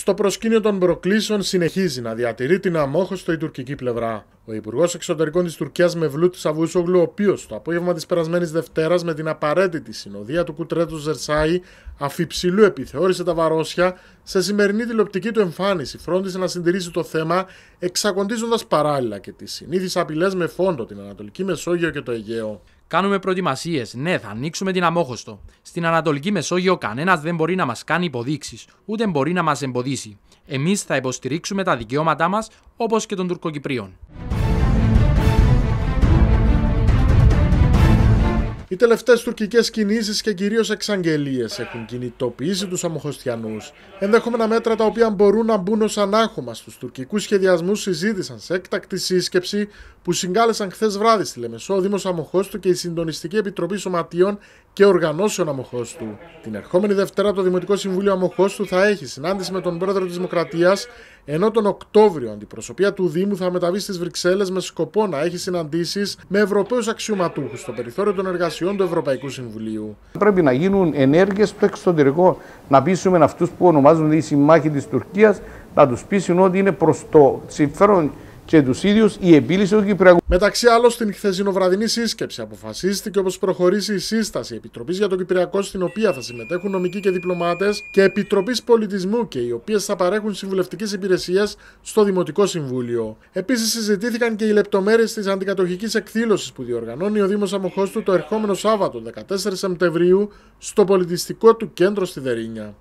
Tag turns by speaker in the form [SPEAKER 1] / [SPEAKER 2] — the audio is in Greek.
[SPEAKER 1] Στο προσκήνιο των προκλήσεων συνεχίζει να διατηρεί την αμόχωστο η τουρκική πλευρά. Ο Υπουργός Εξωτερικών της Τουρκίας του Αβούσογλου, ο οποίος το απόγευμα της περασμένης Δευτέρας με την απαραίτητη συνοδεία του κουτρέτου Ζερσάη αφιψηλού επιθεώρησε τα βαρόσια, σε σημερινή τηλεοπτική του εμφάνιση φρόντισε να συντηρήσει το θέμα, εξακοντίζοντας παράλληλα και τις συνήθεις απειλές με φόντο την Ανατολική Μεσόγειο και το Αιγαίο.
[SPEAKER 2] Κάνουμε προετοιμασίες. Ναι, θα ανοίξουμε την αμόχωστο. Στην Ανατολική Μεσόγειο κανένας δεν μπορεί να μας κάνει υποδείξεις, ούτε μπορεί να μας εμποδίσει. Εμείς θα υποστηρίξουμε τα δικαιώματά μας όπως και των Τουρκοκυπρίων.
[SPEAKER 1] Οι τελευταίες τουρκικές κινήσεις και κυρίως εξαγγελίες έχουν κινητοποιήσει τους αμοχωστιανούς. Ενδεχόμενα μέτρα τα οποία μπορούν να μπουν ως ανάχωμα στους τουρκικούς σχεδιασμούς συζήτησαν σε έκτακτη σύσκεψη που συγκάλεσαν χθες βράδυ στη Λεμεσό ο Δήμος Αμοχώστου και η Συντονιστική Επιτροπή Σωματείων και Οργανώσεων Αμοχώστου. Την ερχόμενη Δευτέρα το Δημοτικό Συμβούλιο Αμοχώστου θα έχει συνάντηση με τον πρόεδρο της Δημοκρατίας, ενώ τον Οκτώβριο αντιπροσωπεία του Δήμου θα μεταβεί στις Βρυξέλλες με σκοπό να
[SPEAKER 3] έχει συναντήσεις με Ευρωπαίους αξιωματούχους στο περιθώριο των εργασιών του Ευρωπαϊκού Συμβουλίου. Πρέπει να γίνουν ενέργειες στο εξωτερικό. Να πείσουμε αυτούς που ονομάζονται οι συμμάχοι της Τουρκίας, να τους πείσουν ότι είναι προς το συμφέρον και τους ίδιους η επίλυση του Κυπριακού. Μεταξύ άλλων, στην χθεσινοβραδινή σύσκεψη αποφασίστηκε όπως προχωρήσει η σύσταση Επιτροπής για τον
[SPEAKER 1] Κυπριακό, στην οποία θα συμμετέχουν νομικοί και διπλωμάτες, και Επιτροπής Πολιτισμού, και οι οποίες θα παρέχουν συμβουλευτικές υπηρεσίες στο Δημοτικό Συμβούλιο. Επίσης, συζητήθηκαν και οι λεπτομέρειες της αντικατοχικής εκδήλωσης που διοργανώνει ο Δήμος Αμοχώστου το ερχόμενο Σάββατο 14 Σεπτεμβρίου στο πολιτιστικό του κέντρο στη Δερίνια.